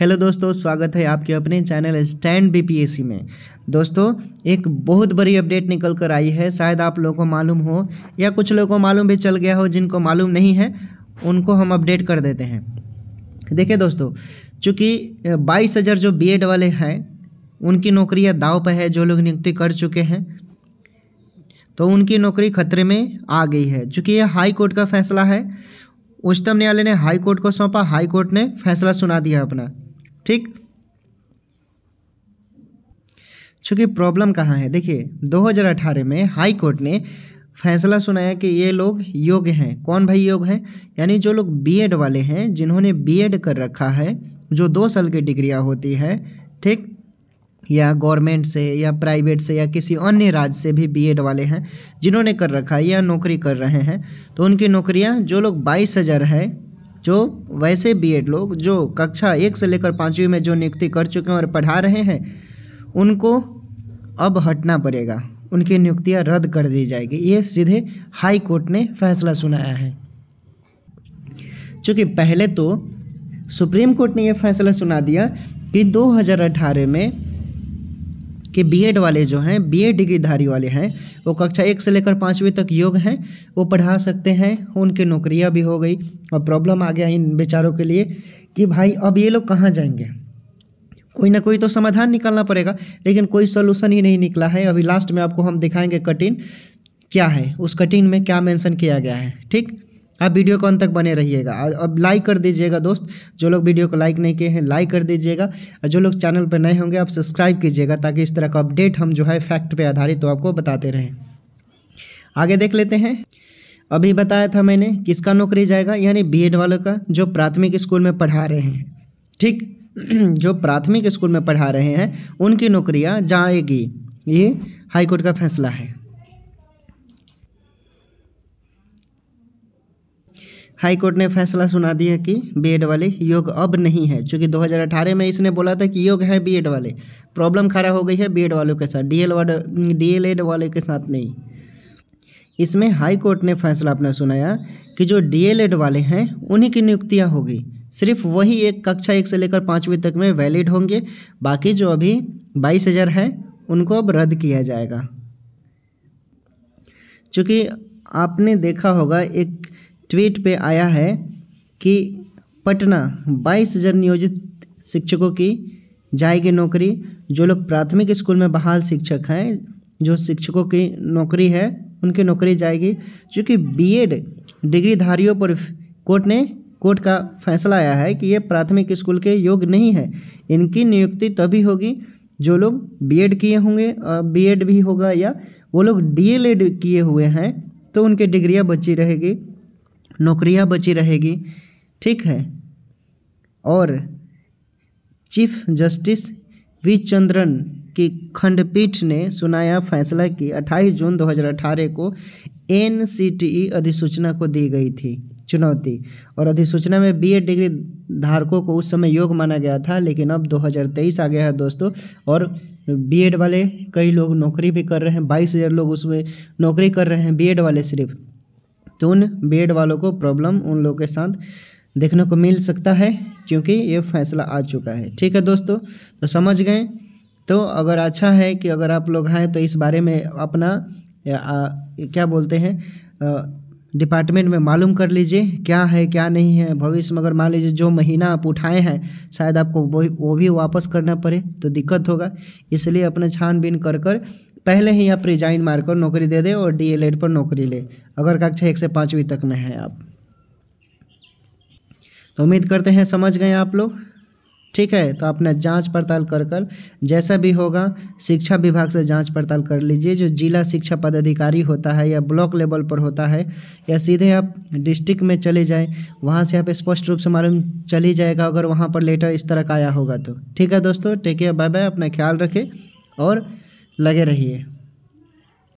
hello दोस्तों स्वागत है आपके अपने चैनल स्टैंड बीपीएससी में दोस्तों एक बहुत बड़ी अपडेट निकल कर आई है शायद आप लोगों को मालूम हो या कुछ लोगों को मालूम भी चल गया हो जिनको मालूम नहीं है उनको हम अपडेट कर देते हैं देखिए दोस्तों चूँकि बाईस हज़ार जो बीएड वाले हैं उनकी नौकरियाँ दाव पर है जो लोग नियुक्ति कर चुके हैं तो उनकी नौकरी खतरे में आ गई है चूँकि ये हाई कोर्ट का फैसला है उच्चतम न्यायालय ने हाई कोर्ट को सौंपा हाई कोर्ट ने फैसला सुना दिया अपना ठीक चूँकि प्रॉब्लम कहाँ है देखिए 2018 में हाई कोर्ट ने फैसला सुनाया कि ये लोग योग्य हैं कौन भाई योग्य हैं यानी जो लोग बीएड वाले हैं जिन्होंने बीएड कर रखा है जो दो साल की डिग्रियाँ होती है ठीक या गवर्नमेंट से या प्राइवेट से या किसी अन्य राज्य से भी बीएड वाले हैं जिन्होंने कर रखा है या नौकरी कर रहे हैं तो उनकी नौकरियां जो लोग बाईस हज़ार है जो वैसे बीएड लोग जो कक्षा एक से लेकर पाँचवीं में जो नियुक्ति कर चुके हैं और पढ़ा रहे हैं उनको अब हटना पड़ेगा उनकी नियुक्तियां रद्द कर दी जाएगी ये सीधे हाई कोर्ट ने फैसला सुनाया है चूँकि पहले तो सुप्रीम कोर्ट ने यह फैसला सुना दिया कि 2018 में कि बीएड वाले जो हैं बीएड डिग्रीधारी वाले हैं वो कक्षा एक से लेकर पाँचवीं तक योग हैं वो पढ़ा सकते हैं उनकी नौकरियाँ भी हो गई और प्रॉब्लम आ गया इन बेचारों के लिए कि भाई अब ये लोग कहाँ जाएंगे कोई ना कोई तो समाधान निकालना पड़ेगा लेकिन कोई सोल्यूशन ही नहीं निकला है अभी लास्ट में आपको हम दिखाएंगे कटिन क्या है उस कटिन में क्या मेंशन किया गया है ठीक आप वीडियो को अंत तक बने रहिएगा अब लाइक कर दीजिएगा दोस्त जो लोग वीडियो को लाइक नहीं किए हैं लाइक कर दीजिएगा और जो लोग चैनल पर नए होंगे आप सब्सक्राइब कीजिएगा ताकि इस तरह का अपडेट हम जो है फैक्ट पर आधारित तो आपको बताते रहें आगे देख लेते हैं अभी बताया था मैंने किसका नौकरी जाएगा यानी बी वालों का जो प्राथमिक स्कूल में पढ़ा रहे हैं ठीक जो प्राथमिक स्कूल में पढ़ा रहे हैं उनकी नौकरियाँ जाएगी ये हाईकोर्ट का फैसला है हाई कोर्ट ने फैसला सुना दिया कि बीएड वाले योग अब नहीं है क्योंकि 2018 में इसने बोला था कि योग है बीएड वाले प्रॉब्लम खड़ा हो गई है बीएड वालों के साथ डीएल डीएलएड वाले के साथ नहीं इसमें हाई कोर्ट ने फैसला अपना सुनाया कि जो डीएलएड वाले हैं उन्हीं की नियुक्तियाँ होगी सिर्फ वही एक कक्षा एक से लेकर पाँचवीं तक में वैलिड होंगे बाकी जो अभी बाईस हज़ार है उनको अब रद्द किया जाएगा चूँकि आपने देखा होगा एक ट्वीट पे आया है कि पटना बाईस हजार नियोजित शिक्षकों की जाएगी नौकरी जो लोग प्राथमिक स्कूल में बहाल शिक्षक हैं जो शिक्षकों की नौकरी है उनकी नौकरी जाएगी चूँकि बीएड डिग्रीधारियों पर कोर्ट ने कोर्ट का फैसला आया है कि ये प्राथमिक स्कूल के योग्य नहीं है इनकी नियुक्ति तभी होगी जो लोग बीएड किए होंगे बीएड भी होगा या वो लोग डीएलएड किए हुए हैं तो उनकी डिग्रियाँ बची रहेगी नौकरियां बची रहेगी ठीक है और चीफ जस्टिस वी चंद्रन की खंडपीठ ने सुनाया फैसला कि 28 जून 2018 को एन अधिसूचना को दी गई थी चुनौती और अधिसूचना में बीएड डिग्री धारकों को उस समय योग माना गया था लेकिन अब 2023 आ गया है दोस्तों और बीएड वाले कई लोग नौकरी भी कर रहे हैं बाईस हज़ार लोग उसमें नौकरी कर रहे हैं बीएड वाले सिर्फ तो उन बेड वालों को प्रॉब्लम उन लोगों के साथ देखने को मिल सकता है क्योंकि ये फैसला आ चुका है ठीक है दोस्तों तो समझ गए तो अगर अच्छा है कि अगर आप लोग हैं तो इस बारे में अपना आ, क्या बोलते हैं डिपार्टमेंट में मालूम कर लीजिए क्या है क्या नहीं है भविष्य में अगर मान लीजिए जो महीना आप उठाए हैं शायद आपको वो वो भी वापस करना पड़े तो दिक्कत होगा इसलिए अपना छानबीन कर कर पहले ही आप रिजाइन मारकर नौकरी दे दे और एड पर नौकरी ले अगर कक्षा एक से पाँचवीं तक में है आप तो उम्मीद करते हैं समझ गए आप लोग ठीक है तो आपने जांच पड़ताल कर कर जैसा भी होगा शिक्षा विभाग से जांच पड़ताल कर लीजिए जो जिला शिक्षा पदाधिकारी होता है या ब्लॉक लेवल पर होता है या सीधे आप डिस्ट्रिक्ट में चले जाएं वहां से आप स्पष्ट रूप से मालूम चली जाएगा अगर वहां पर लेटर इस तरह का आया होगा तो ठीक है दोस्तों टेक केयर बाय बाय अपना ख्याल रखें और लगे रहिए